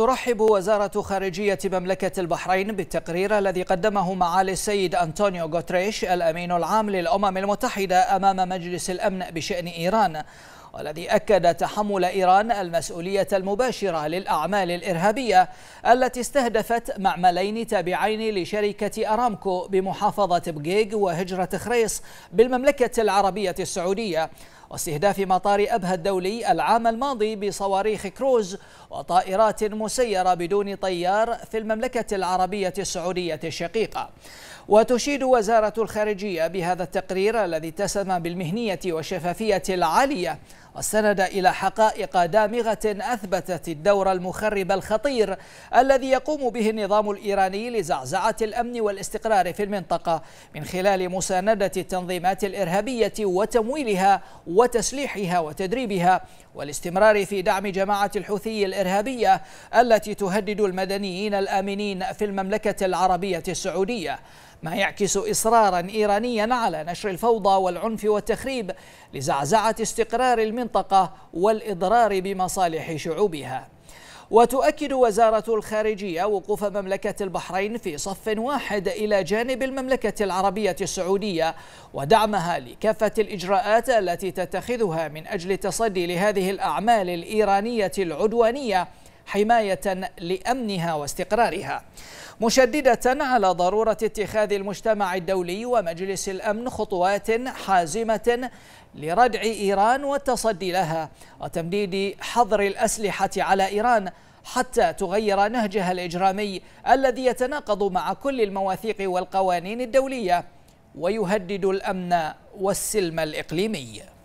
ترحب وزارة خارجية مملكة البحرين بالتقرير الذي قدمه معالي السيد أنطونيو غوتريش الأمين العام للأمم المتحدة أمام مجلس الأمن بشأن إيران والذي أكد تحمل إيران المسؤولية المباشرة للأعمال الإرهابية التي استهدفت معملين تابعين لشركة أرامكو بمحافظة بقيق وهجرة خريص بالمملكة العربية السعودية واستهداف مطار أبها الدولي العام الماضي بصواريخ كروز وطائرات مسيرة بدون طيار في المملكة العربية السعودية الشقيقة وتشيد وزارة الخارجية بهذا التقرير الذي اتسم بالمهنية والشفافية العالية واستند إلى حقائق دامغة أثبتت الدور المخرب الخطير الذي يقوم به النظام الإيراني لزعزعة الأمن والاستقرار في المنطقة من خلال مساندة التنظيمات الإرهابية وتمويلها وتسليحها وتدريبها والاستمرار في دعم جماعة الحوثي الإرهابية التي تهدد المدنيين الآمنين في المملكة العربية السعودية ما يعكس إصرارا إيرانيا على نشر الفوضى والعنف والتخريب لزعزعة استقرار المنطقة والإضرار بمصالح شعوبها وتؤكد وزارة الخارجية وقوف مملكة البحرين في صف واحد إلى جانب المملكة العربية السعودية ودعمها لكافة الإجراءات التي تتخذها من أجل التصدي لهذه الأعمال الإيرانية العدوانية حماية لأمنها واستقرارها مشددة على ضرورة اتخاذ المجتمع الدولي ومجلس الأمن خطوات حازمة لردع إيران والتصدي لها وتمديد حظر الأسلحة على إيران حتى تغير نهجها الإجرامي الذي يتناقض مع كل المواثيق والقوانين الدولية ويهدد الأمن والسلم الإقليمي